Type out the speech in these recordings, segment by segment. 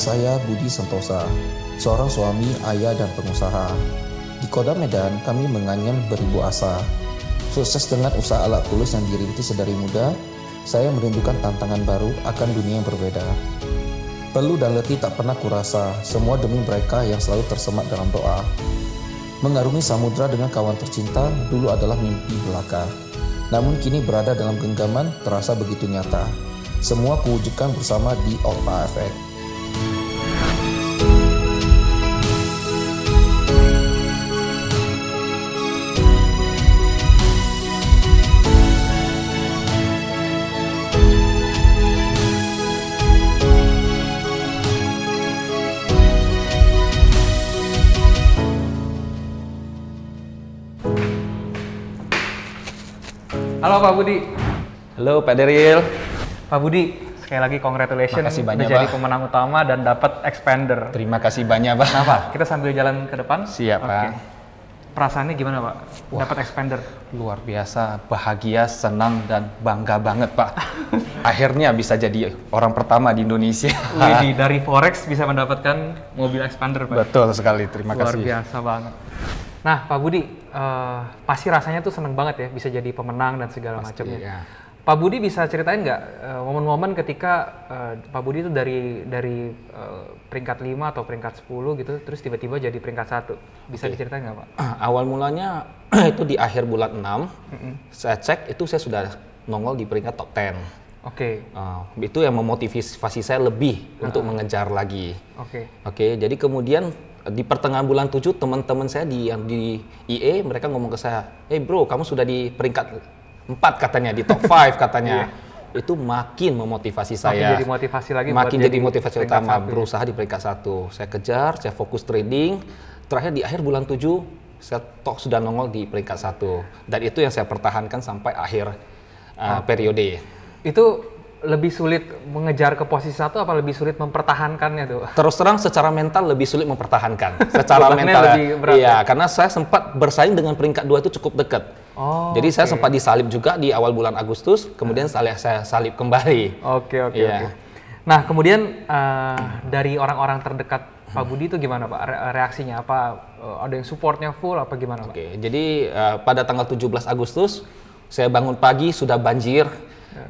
saya Budi Sentosa, seorang suami, ayah, dan pengusaha. Di Koda Medan, kami menganyam beribu asa. Sukses dengan usaha alat tulis yang dirintis sedari muda, saya merindukan tantangan baru akan dunia yang berbeda. Perlu dan letih tak pernah kurasa, semua demi mereka yang selalu tersemat dalam doa. Mengarungi samudra dengan kawan tercinta dulu adalah mimpi belaka. Namun kini berada dalam genggaman terasa begitu nyata. Semua kewujudkan bersama di Opa Effect. Halo Pak Budi. Halo Pak Deril. Pak Budi, sekali lagi congratulations Makasih banyak, pemenang utama dan dapat expander. Terima kasih banyak, Pak. Kenapa? kita sambil jalan ke depan. Siap, okay. Perasaannya gimana, Pak? dapat expander. Luar biasa, bahagia, senang dan bangga banget, Pak. Akhirnya bisa jadi orang pertama di Indonesia. Jadi dari Forex bisa mendapatkan mobil expander, Pak. Betul sekali, terima luar kasih. Luar biasa banget. Nah, Pak Budi, uh, pasti rasanya tuh seneng banget ya bisa jadi pemenang dan segala macamnya. Ya. Pak Budi bisa ceritain nggak uh, momen-momen ketika uh, Pak Budi itu dari dari uh, peringkat 5 atau peringkat 10 gitu, terus tiba-tiba jadi peringkat satu. Bisa okay. diceritain nggak Pak? Awal mulanya itu di akhir bulan 6, mm -hmm. saya cek itu saya sudah nongol di peringkat top 10. Oke. Okay. Uh, itu yang memotivasi saya lebih uh nah. -huh. untuk mengejar lagi. Oke. Okay. Oke. Okay, jadi kemudian di pertengahan bulan 7 teman-teman saya di yang di IE mereka ngomong ke saya, hey bro, kamu sudah di peringkat 4 katanya di top 5 katanya." Iya. Itu makin memotivasi makin saya. Makin jadi motivasi lagi. Makin jadi, jadi motivasi utama satu. berusaha di peringkat satu. Saya kejar, saya fokus trading. Terakhir di akhir bulan 7 saya tok sudah nongol di peringkat satu. Dan itu yang saya pertahankan sampai akhir uh, nah. periode. Itu lebih sulit mengejar ke posisi satu apa lebih sulit mempertahankannya tuh? Terus terang secara mental lebih sulit mempertahankan. secara mental lebih berat. Iya, ya? karena saya sempat bersaing dengan peringkat dua itu cukup dekat. Oh, Jadi okay. saya sempat disalib juga di awal bulan Agustus, kemudian nah. saya, saya salib kembali. Oke, okay, oke, okay, iya. yeah. okay. Nah, kemudian uh, dari orang-orang terdekat Pak Budi itu gimana Pak reaksinya? Apa eh, ada yang supportnya full apa gimana Pak? Oke, jadi uh, pada tanggal 17 Agustus saya bangun pagi sudah banjir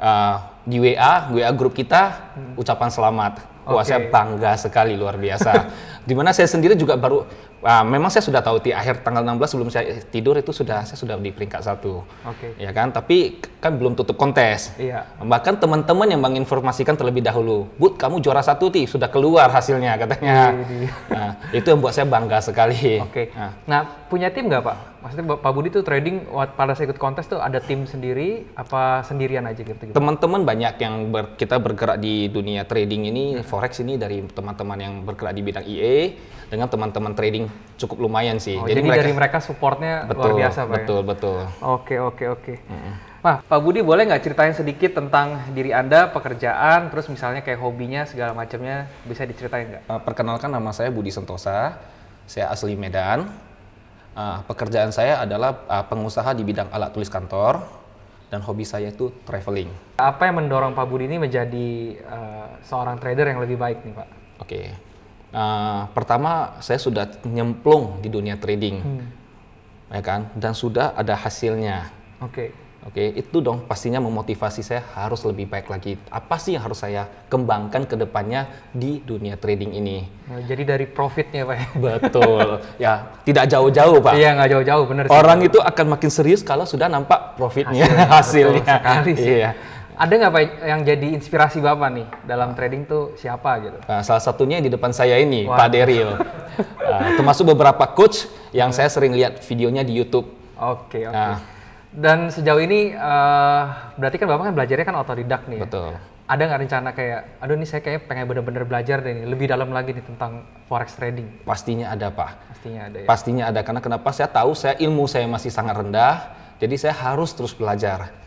uh, di WA, WA grup kita, hmm. ucapan selamat. Wah, saya bangga sekali luar biasa. dimana saya sendiri juga baru uh, memang saya sudah tahu di akhir tanggal 16 sebelum saya tidur itu sudah saya sudah di peringkat satu okay. ya kan tapi kan belum tutup kontes iya. bahkan teman-teman yang menginformasikan terlebih dahulu but kamu juara satu ti sudah keluar hasilnya katanya iya, iya, iya. nah, itu yang buat saya bangga sekali oke okay. nah. nah punya tim nggak pak maksudnya pak Budi itu trading pada saya ikut kontes tuh ada tim sendiri apa sendirian aja gitu, gitu teman-teman banyak yang ber, kita bergerak di dunia trading ini forex ini dari teman-teman yang bergerak di bidang IE day dengan teman-teman trading cukup lumayan sih. Oh, jadi, jadi mereka, dari mereka supportnya betul, luar biasa pak. Ya? Betul ya? betul. Oke oke oke. Mm. Nah Pak Budi boleh nggak ceritain sedikit tentang diri anda, pekerjaan, terus misalnya kayak hobinya segala macamnya bisa diceritain nggak? Eh, perkenalkan nama saya Budi Sentosa, saya asli Medan. Uh, pekerjaan saya adalah uh, pengusaha di bidang alat tulis kantor dan hobi saya itu traveling. Apa yang mendorong Pak Budi ini menjadi uh, seorang trader yang lebih baik nih Pak? Oke, okay uh, pertama saya sudah nyemplung di dunia trading, hmm. ya kan, dan sudah ada hasilnya. Oke. Okay. Oke, okay, itu dong pastinya memotivasi saya harus lebih baik lagi. Apa sih yang harus saya kembangkan ke depannya di dunia trading ini? Oh, jadi dari profitnya, Pak. Betul. ya, tidak jauh-jauh, Pak. Iya, nggak jauh-jauh, benar Orang sih, itu akan makin serius kalau sudah nampak profitnya, hasilnya. hasilnya. Sekali sih. Iya. Ada nggak Pak yang jadi inspirasi Bapak nih dalam trading tuh siapa gitu? Nah, salah satunya di depan saya ini, Wah. Pak Deril. nah, termasuk beberapa coach yang saya sering lihat videonya di YouTube. Oke, okay, oke. Okay. Nah. Dan sejauh ini uh, berarti kan Bapak kan belajarnya kan otodidak nih. Ya? Betul. Ada nggak rencana kayak, aduh ini saya kayak pengen bener-bener belajar deh nih, lebih dalam lagi nih tentang forex trading? Pastinya ada Pak. Pastinya ada ya? Pastinya ada, karena kenapa saya tahu saya ilmu saya masih sangat rendah, jadi saya harus terus belajar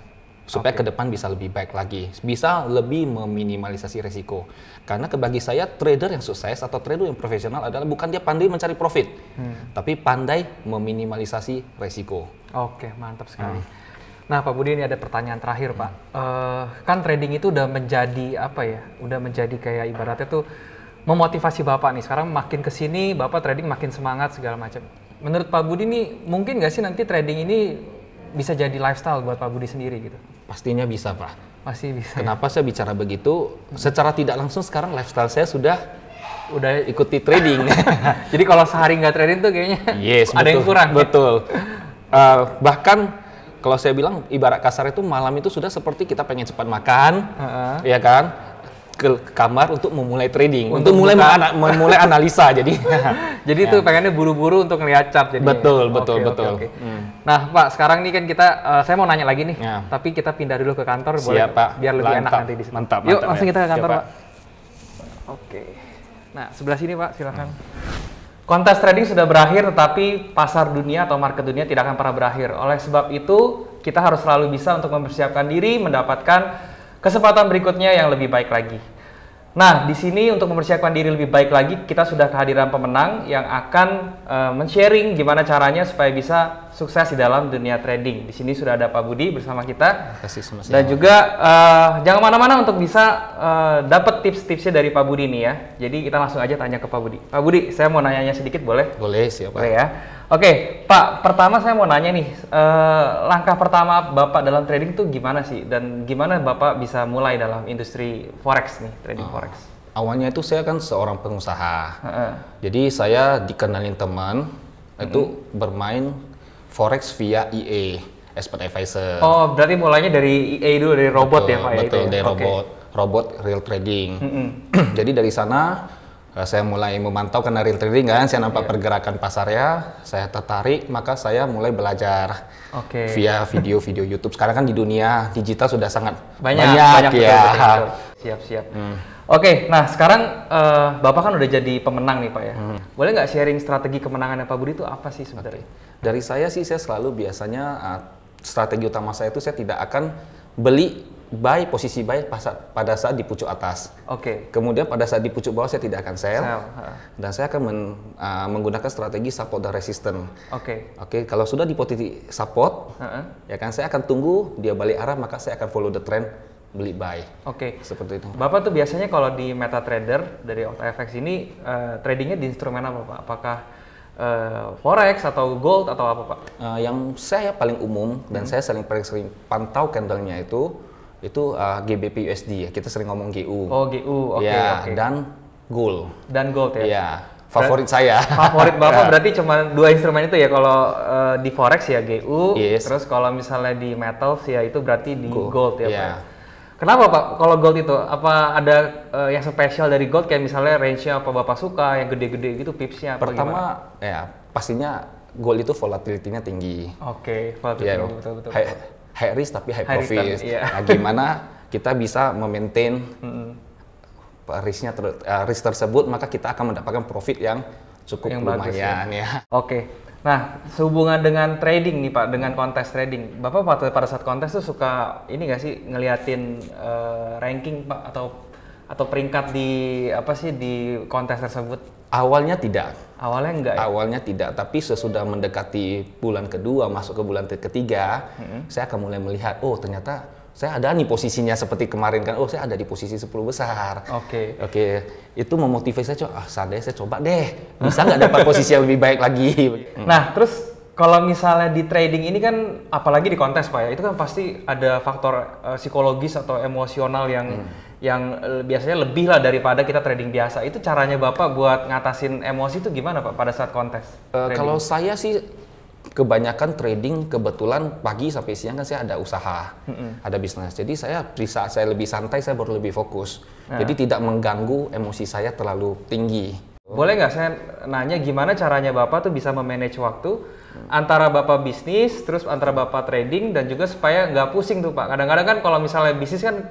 supaya okay. ke depan bisa lebih baik lagi, bisa lebih meminimalisasi resiko. Karena bagi saya trader yang sukses atau trader yang profesional adalah bukan dia pandai mencari profit, hmm. tapi pandai meminimalisasi resiko. Oke, okay, mantap sekali. Hmm. Nah, Pak Budi ini ada pertanyaan terakhir, Pak. Uh, kan trading itu udah menjadi apa ya? Udah menjadi kayak ibaratnya tuh memotivasi Bapak nih. Sekarang makin ke sini Bapak trading makin semangat segala macam. Menurut Pak Budi nih mungkin nggak sih nanti trading ini bisa jadi lifestyle buat Pak Budi sendiri gitu? Pastinya bisa, Pak. Pasti bisa. Ya. Kenapa saya bicara begitu? Secara tidak langsung sekarang lifestyle saya sudah udah ikuti trading. Jadi kalau sehari nggak trading tuh kayaknya yes, ada betul, yang kurang. Ya? Betul. uh, bahkan kalau saya bilang ibarat kasar itu malam itu sudah seperti kita pengen cepat makan, uh -huh. ya kan? ke kamar untuk memulai trading, untuk, mulai ana memulai analisa. jadi jadi ya. itu pengennya buru-buru untuk ngeliat chart. Jadi betul, betul, okay, betul. Okay, okay. Hmm. Nah, Pak, sekarang nih kan kita uh, saya mau nanya lagi nih. Ya. Tapi kita pindah dulu ke kantor Siap, boleh Pak. biar lebih mantap, enak nanti di sini. Mantap, mantap. Yuk, langsung ya. kita ke kantor, Siap, Pak. Oke. Okay. Nah, sebelah sini, Pak, silakan. Hmm. Kontes trading sudah berakhir, tetapi pasar dunia atau market dunia tidak akan pernah berakhir. Oleh sebab itu, kita harus selalu bisa untuk mempersiapkan diri, mendapatkan kesempatan berikutnya yang lebih baik lagi. Nah, di sini untuk mempersiapkan diri lebih baik lagi, kita sudah kehadiran pemenang yang akan uh, men-sharing gimana caranya supaya bisa sukses di dalam dunia trading. Di sini sudah ada Pak Budi bersama kita. Kasih semua. Dan juga uh, jangan mana-mana untuk bisa uh, dapat tips-tipsnya dari Pak Budi ini ya. Jadi kita langsung aja tanya ke Pak Budi. Pak Budi, saya mau nanya sedikit boleh? Boleh, siapa? Boleh ya. Oke, Pak, pertama saya mau nanya nih, eh, langkah pertama Bapak dalam trading tuh gimana sih dan gimana Bapak bisa mulai dalam industri forex nih, trading uh, forex? Awalnya itu saya kan seorang pengusaha. Uh -uh. Jadi saya dikenalin teman uh -uh. itu bermain forex via EA, expert advisor. Oh, berarti mulainya dari EA dulu dari robot ya, betul, ya, Pak? Betul, ya, dari okay. robot, robot real trading. Uh -uh. Jadi dari sana Eh, saya mulai memantau karena real trading kan, saya nampak yeah. pergerakan pasarnya, saya tertarik, maka saya mulai belajar okay. via video-video YouTube. Sekarang kan di dunia digital sudah sangat banyak, banyak, banyak ya. Siap, siap. Hmm. Oke, okay, nah sekarang uh, Bapak kan udah jadi pemenang nih Pak ya. Hmm. Boleh nggak sharing strategi kemenangan Pak Budi itu apa sih sebenarnya? Okay. Dari saya sih, saya selalu biasanya uh, strategi utama saya itu saya tidak akan beli buy posisi buy pada saat di pucuk atas. Oke. Okay. Kemudian pada saat di pucuk bawah saya tidak akan sell. sell. Dan saya akan men, uh, menggunakan strategi support dan resistance, Oke. Okay. Oke, okay, kalau sudah di posisi support, uh -huh. ya kan saya akan tunggu dia balik arah maka saya akan follow the trend beli buy. Oke. Okay. Seperti itu. Bapak tuh biasanya kalau di MetaTrader dari OTFX ini uh, tradingnya di instrumen apa Pak? Apakah uh, forex atau gold atau apa Pak? Uh, yang saya paling umum dan hmm. saya paling sering pantau candlenya itu itu uh, ah, GBP USD ya. Kita sering ngomong GU. Oh, GU. Oke, okay, ya, okay. dan gold. Dan gold ya. ya Favorit Ber saya. Favorit Bapak berarti cuma dua instrumen itu ya kalau uh, di forex ya GU, yes. terus kalau misalnya di metals ya itu berarti di gold, gold ya, yeah. Pak. Kenapa Pak kalau gold itu? Apa ada uh, yang spesial dari gold kayak misalnya range-nya apa Bapak suka yang gede-gede gitu pips-nya Pertama ya pastinya gold itu volatilitinya tinggi. Oke, okay, volatilitinya ya, betul. betul high risk tapi high, high profit. Return, iya. Nah, gimana kita bisa memaintain mm-hmm. risknya ter, eh, risk tersebut maka kita akan mendapatkan profit yang cukup yang iya. lumayan bagus, ya. ya. Oke. Okay. Nah, sehubungan dengan trading nih Pak, dengan kontes trading. Bapak pada, pada saat kontes tuh suka ini nggak sih ngeliatin uh, ranking Pak atau atau peringkat di apa sih di kontes tersebut? Awalnya tidak. Awalnya enggak. Ya? Awalnya tidak, tapi sesudah mendekati bulan kedua, masuk ke bulan ketiga, hmm. saya akan mulai melihat, oh ternyata saya ada nih posisinya seperti kemarin kan, oh saya ada di posisi 10 besar. Oke. Okay. Oke, okay. itu memotivasi saya, ah saday saya coba deh, bisa nggak dapat posisi yang lebih baik lagi. Nah, terus kalau misalnya di trading ini kan, apalagi di kontes Pak ya, itu kan pasti ada faktor uh, psikologis atau emosional yang hmm yang eh, biasanya lebih lah daripada kita trading biasa. Itu caranya Bapak buat ngatasin emosi itu gimana Pak pada saat kontes? Uh, kalau saya sih kebanyakan trading kebetulan pagi sampai siang kan saya ada usaha, mm-hmm. ada bisnis. Jadi saya di saya lebih santai saya baru lebih fokus. Nah. Jadi tidak mengganggu emosi saya terlalu tinggi. Boleh nggak saya nanya gimana caranya Bapak tuh bisa memanage waktu antara Bapak bisnis, terus antara Bapak trading, dan juga supaya nggak pusing tuh Pak. Kadang-kadang kan kalau misalnya bisnis kan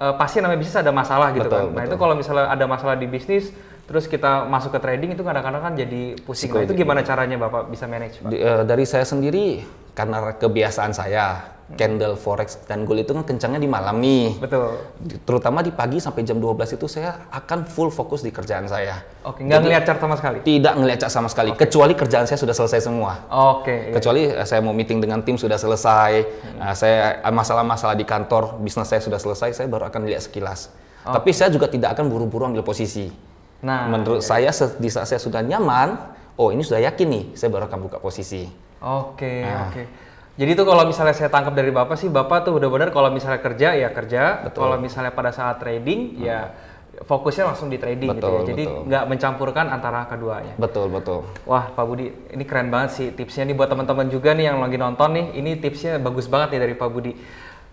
uh, pasti namanya bisnis ada masalah gitu betul, kan. Betul. Nah itu kalau misalnya ada masalah di bisnis, terus kita masuk ke trading itu kadang-kadang kan jadi pusing. Nah, itu gimana caranya bapak bisa manage? Pak? Di, uh, dari saya sendiri karena kebiasaan saya candle forex dan gold itu kan kencangnya di malam nih. Betul. Terutama di pagi sampai jam 12 itu saya akan full fokus di kerjaan saya. Oke, nggak ngeliat chart sama sekali? Tidak ngeliat chart sama sekali, okay. kecuali kerjaan saya sudah selesai semua. Oke. Okay, iya. kecuali eh, saya mau meeting dengan tim sudah selesai, hmm. Eh, saya eh, masalah-masalah di kantor, bisnis saya sudah selesai, saya baru akan lihat sekilas. Okay. Tapi saya juga tidak akan buru-buru ambil posisi. Nah, menurut iya. saya di saat saya sudah nyaman, oh ini sudah yakin nih, saya baru akan buka posisi. Oke, nah. oke. Jadi tuh kalau misalnya saya tangkap dari bapak sih bapak tuh udah benar kalau misalnya kerja ya kerja, betul. kalau misalnya pada saat trading hmm. ya fokusnya langsung di trading gitu betul, gitu ya. Jadi nggak mencampurkan antara keduanya. Betul betul. Wah Pak Budi ini keren banget sih tipsnya nih buat teman-teman juga nih yang lagi nonton nih. Ini tipsnya bagus banget nih dari Pak Budi.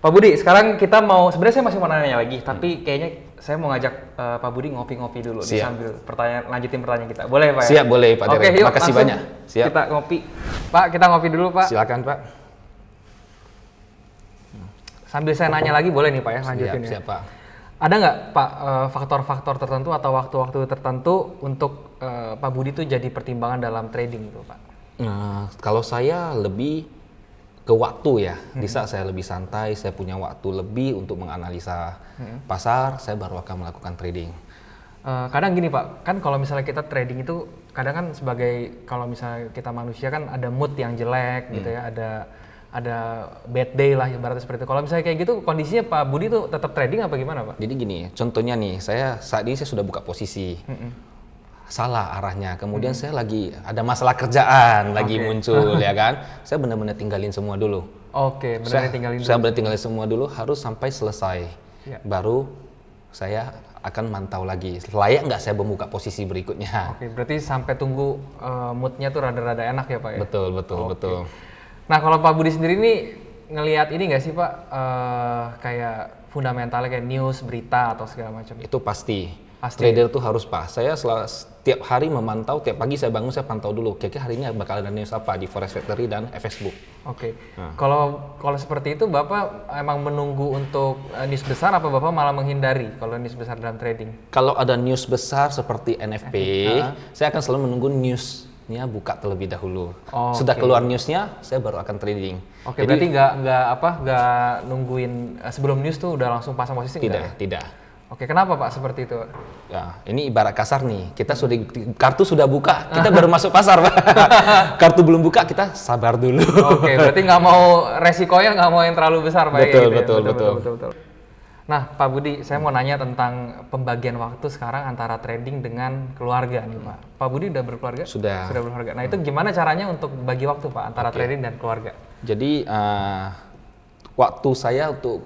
Pak Budi, sekarang kita mau sebenarnya saya masih mau nanya lagi, tapi hmm. kayaknya saya mau ngajak uh, Pak Budi ngopi-ngopi dulu Siap. sambil pertanyaan lanjutin pertanyaan kita. Boleh Pak? Ya? Siap, boleh Pak. Oke, okay, yuk, kasih banyak. Siap. Kita ngopi. Pak, kita ngopi dulu, Pak. Silakan, Pak. Sambil saya nanya lagi boleh nih Pak ya lanjutin siap, ya. Siap, Ada nggak Pak eh, faktor-faktor tertentu atau waktu-waktu tertentu untuk uh, Pak Budi itu jadi pertimbangan dalam trading itu Pak? Nah, kalau saya lebih ke waktu ya. Hmm. Di saat saya lebih santai, saya punya waktu lebih untuk menganalisa hmm. pasar, saya baru akan melakukan trading. Uh, kadang gini Pak, kan kalau misalnya kita trading itu kadang kan sebagai kalau misalnya kita manusia kan ada mood yang jelek gitu hmm. gitu ya, ada ada bad day lah berarti seperti itu. Kalau misalnya kayak gitu kondisinya Pak Budi tuh tetap trading apa gimana Pak? Jadi gini, contohnya nih, saya saat ini saya sudah buka posisi. Mm -mm. Salah arahnya. Kemudian -hmm. saya lagi ada masalah kerjaan okay. lagi muncul ya kan. Saya benar-benar tinggalin semua dulu. Oke, okay, benar tinggalin. Saya benar tinggalin semua dulu harus sampai selesai. Ya. Baru saya akan mantau lagi layak nggak saya membuka posisi berikutnya. Oke, okay, berarti sampai tunggu uh, moodnya tuh rada-rada enak ya pak ya. Betul betul okay. betul. Nah kalau Pak Budi sendiri ini ngelihat ini nggak sih Pak uh, kayak fundamentalnya kayak news berita atau segala macam? Itu pasti. Pasti. Trader tuh harus Pak. Saya setiap hari memantau, tiap pagi saya bangun saya pantau dulu. kira hari ini bakal ada news apa di Forex Factory dan Facebook. Oke. Okay. Nah. Kalau kalau seperti itu Bapak emang menunggu untuk eh, news besar apa Bapak malah menghindari kalau news besar dalam trading? Kalau ada news besar seperti NFP, uh -huh. saya akan selalu menunggu news newsnya buka terlebih dahulu. Oh, Sudah okay. keluar newsnya, saya baru akan trading. Oke, okay, berarti nggak nggak apa nggak nungguin eh, sebelum news tuh udah langsung pasang posisi Tidak, enggak? tidak. Oke, kenapa Pak seperti itu? Ya, ini ibarat kasar nih. Kita sudah kartu sudah buka, kita baru masuk pasar. Pak. kartu belum buka, kita sabar dulu. Oke, berarti nggak mau resikonya nggak mau yang terlalu besar, Pak. Betul, ya, betul, ya? betul, betul, betul, betul. betul. Nah, Pak Budi, saya mau nanya tentang pembagian waktu sekarang antara trading dengan keluarga nih, Pak. Hmm. Pak Budi udah berkeluarga? Sudah. Sudah berkeluarga. Nah, itu hmm. gimana caranya untuk bagi waktu, Pak, antara okay. trading dan keluarga? Jadi, uh, waktu saya untuk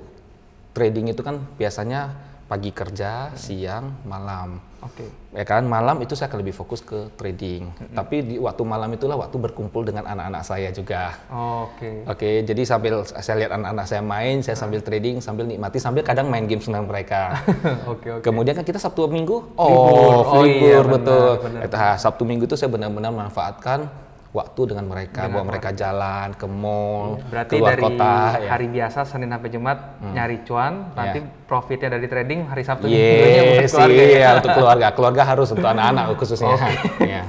trading itu kan biasanya pagi kerja, hmm. siang, malam. Oke. Okay. Ya kan malam itu saya akan lebih fokus ke trading. Hmm. Tapi di waktu malam itulah waktu berkumpul dengan anak-anak saya juga. Oh, Oke. Okay. Oke, okay, jadi sambil saya lihat anak-anak saya main, saya sambil hmm. trading, sambil nikmati, sambil kadang main game dengan mereka. Oke, okay, okay. Kemudian kan kita Sabtu Minggu, oh, oh, oh iya, libur, oh, libur iya, betul. Benar, benar. ha, Sabtu Minggu itu saya benar-benar manfaatkan waktu dengan mereka, dengan bawa mereka jalan ke mall, iya, Berarti keluar dari kota. Ya. hari biasa Senin sampai Jumat hmm. nyari cuan, nanti yeah. profitnya dari trading hari Sabtu yes, untuk keluarga. Ya. Iya, untuk keluarga. Keluarga harus untuk anak-anak khususnya. Oh. yeah.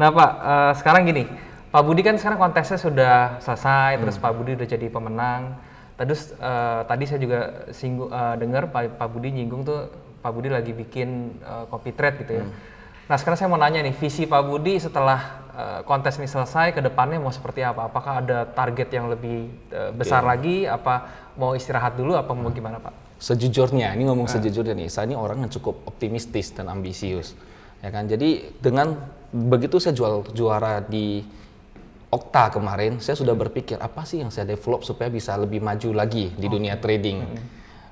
Nah Pak, uh, sekarang gini, Pak Budi kan sekarang kontesnya sudah selesai, hmm. terus Pak Budi udah jadi pemenang. Tadi, uh, eh, tadi saya juga uh, dengar Pak, Pak Budi nyinggung tuh Pak Budi lagi bikin uh, copy trade gitu ya. Hmm Nah sekarang saya mau nanya nih visi Pak Budi setelah eh, kontes ini selesai ke depannya mau seperti apa? Apakah ada target yang lebih eh, besar okay. lagi? Apa mau istirahat dulu? Apa mau gimana Pak? Sejujurnya, ini ngomong hmm. sejujurnya nih, saya ini orang yang cukup optimistis dan ambisius, ya kan. Jadi dengan begitu saya jual juara di Okta kemarin, saya sudah hmm. berpikir apa sih yang saya develop supaya bisa lebih maju lagi di okay. dunia trading. -hmm.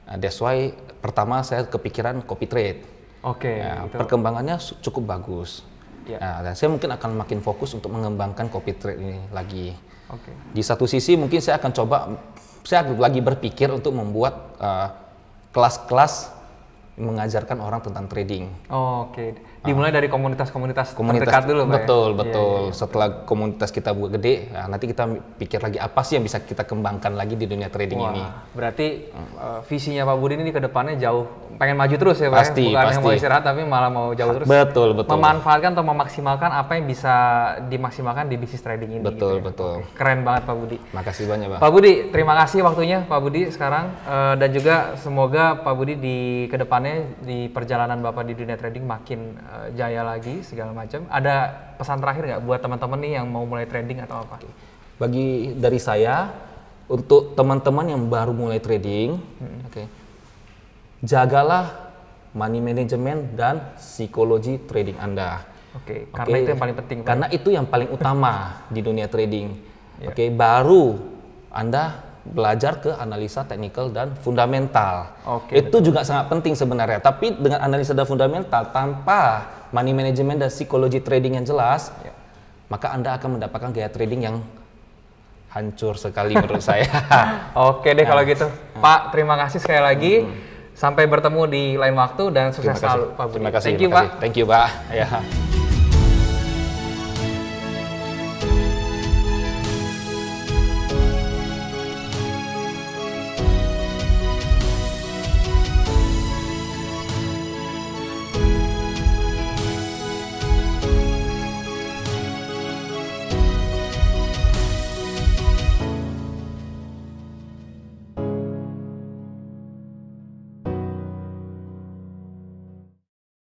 Nah, that's why pertama saya kepikiran copy trade Oke. Okay, ya, nah, gitu. Perkembangannya cukup bagus. Yeah. Nah, dan saya mungkin akan makin fokus untuk mengembangkan copy trade ini lagi. Okay. Di satu sisi mungkin saya akan coba, saya lagi berpikir untuk membuat eh, kelas-kelas uh, mengajarkan orang tentang trading. Oh, Oke. Okay dimulai dari komunitas-komunitas komunitas, terdekat dulu betul ya? betul Yeah, iya, iya, yeah. setelah komunitas kita buat gede nah, nanti kita pikir lagi apa sih yang bisa kita kembangkan lagi di dunia trading Wah, ini berarti uh, visinya Pak Budi ini ke depannya jauh pengen maju terus ya Pak ya? bukan pasti. mau istirahat tapi malah mau jauh terus betul betul memanfaatkan atau memaksimalkan apa yang bisa dimaksimalkan di bisnis trading ini betul gitu ya. betul keren banget Pak Budi makasih banyak Pak Pak Budi terima kasih waktunya Pak Budi sekarang uh, dan juga semoga Pak Budi di kedepannya di perjalanan Bapak di dunia trading makin uh, Eh, jaya lagi segala macam. Ada pesan terakhir nggak buat teman-teman nih yang mau mulai trading atau apa? Bagi dari saya untuk teman-teman yang baru mulai trading, hmm. oke. Okay, jagalah money management dan psikologi trading Anda. Oke, okay, okay, karena itu yang paling penting. Karena itu yang paling utama di dunia trading. Yeah. Oke, okay, baru Anda belajar ke analisa teknikal dan fundamental. Okay, itu betul. juga sangat penting sebenarnya. Tapi dengan analisa dan fundamental tanpa money management dan psikologi trading yang jelas, ya. maka Anda akan mendapatkan gaya trading yang hancur sekali menurut saya. Oke deh ya. kalau nah. gitu. ya. Pak, terima kasih sekali lagi. Hmm. Sampai bertemu di lain waktu dan sukses selalu Pak Budi. Terima kasih, Thank you, Pak. Thank you, Pak. Ya.